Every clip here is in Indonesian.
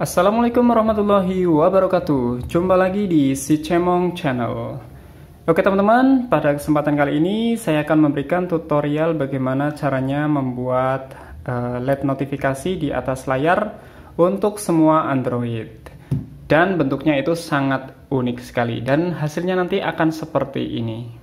Assalamualaikum warahmatullahi wabarakatuh Jumpa lagi di Si Cemong Channel Oke teman-teman, pada kesempatan kali ini saya akan memberikan tutorial bagaimana caranya membuat uh, LED notifikasi di atas layar untuk semua Android. Dan bentuknya itu sangat unik sekali dan hasilnya nanti akan seperti ini.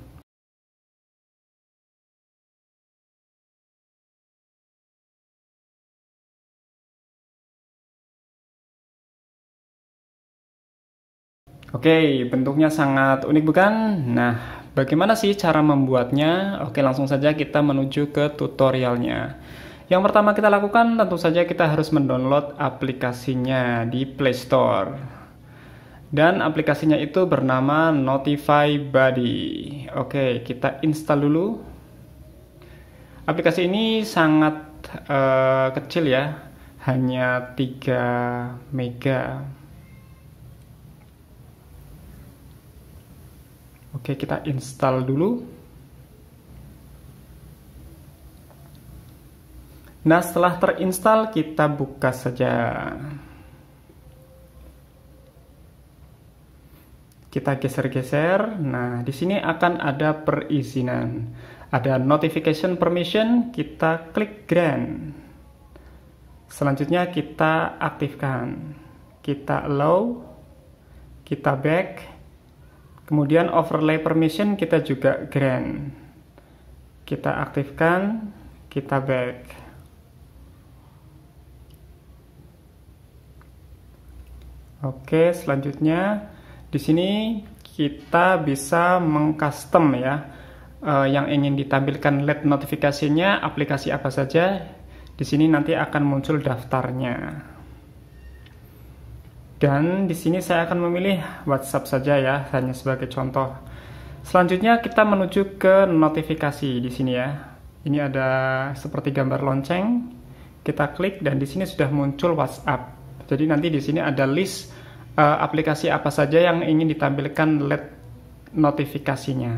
Oke, bentuknya sangat unik bukan? Nah, bagaimana sih cara membuatnya? Oke, langsung saja kita menuju ke tutorialnya. Yang pertama kita lakukan tentu saja kita harus mendownload aplikasinya di Play Store. Dan aplikasinya itu bernama Notify Buddy. Oke, kita install dulu. Aplikasi ini sangat uh, kecil ya, hanya 3 mega. Oke, kita install dulu. Nah, setelah terinstall, kita buka saja. Kita geser-geser. Nah, di sini akan ada perizinan. Ada notification permission, kita klik grant. Selanjutnya kita aktifkan. Kita allow, kita back, Kemudian overlay permission kita juga grant. Kita aktifkan, kita back. Oke, selanjutnya di sini kita bisa mengcustom ya eh, yang ingin ditampilkan LED notifikasinya aplikasi apa saja. Di sini nanti akan muncul daftarnya. Dan di sini saya akan memilih WhatsApp saja ya, hanya sebagai contoh. Selanjutnya kita menuju ke notifikasi di sini ya. Ini ada seperti gambar lonceng. Kita klik dan di sini sudah muncul WhatsApp. Jadi nanti di sini ada list uh, aplikasi apa saja yang ingin ditampilkan LED notifikasinya.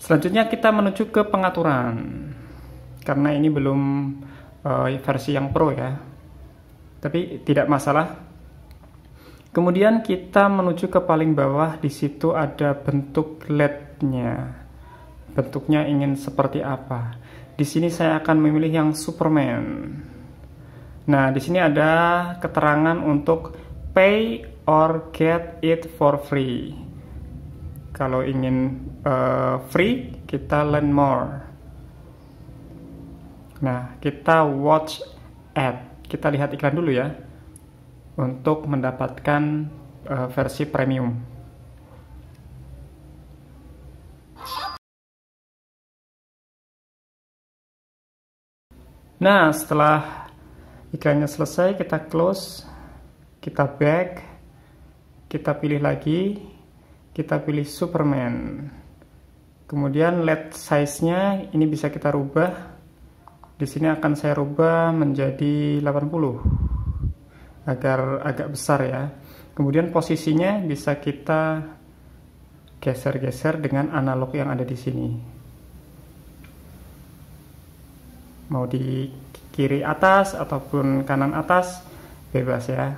Selanjutnya kita menuju ke pengaturan. Karena ini belum uh, versi yang pro ya. Tapi tidak masalah Kemudian kita menuju ke paling bawah, di situ ada bentuk LED-nya. Bentuknya ingin seperti apa? Di sini saya akan memilih yang Superman. Nah, di sini ada keterangan untuk pay or get it for free. Kalau ingin uh, free, kita learn more. Nah, kita watch ad. Kita lihat iklan dulu ya untuk mendapatkan uh, versi premium. Nah, setelah iklannya selesai, kita close, kita back, kita pilih lagi, kita pilih Superman. Kemudian LED size-nya ini bisa kita rubah. Di sini akan saya rubah menjadi 80 agar agak besar ya. Kemudian posisinya bisa kita geser-geser dengan analog yang ada di sini. Mau di kiri atas ataupun kanan atas bebas ya.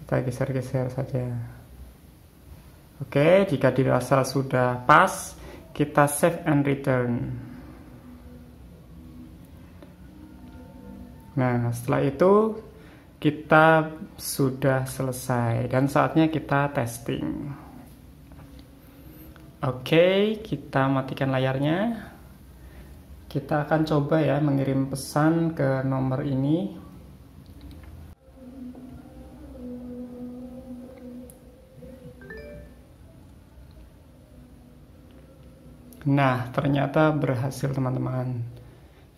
Kita geser-geser saja. Oke, jika dirasa sudah pas, kita save and return. Nah, setelah itu kita sudah selesai dan saatnya kita testing. Oke, kita matikan layarnya. Kita akan coba ya mengirim pesan ke nomor ini. Nah, ternyata berhasil teman-teman.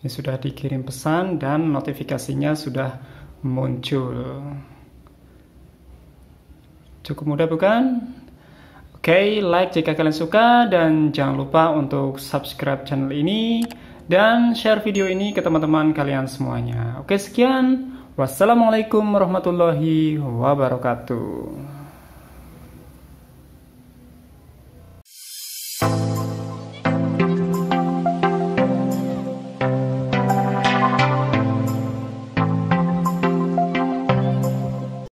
Ini sudah dikirim pesan dan notifikasinya sudah muncul. Cukup mudah bukan? Oke, okay, like jika kalian suka dan jangan lupa untuk subscribe channel ini dan share video ini ke teman-teman kalian semuanya. Oke, okay, sekian. Wassalamualaikum warahmatullahi wabarakatuh.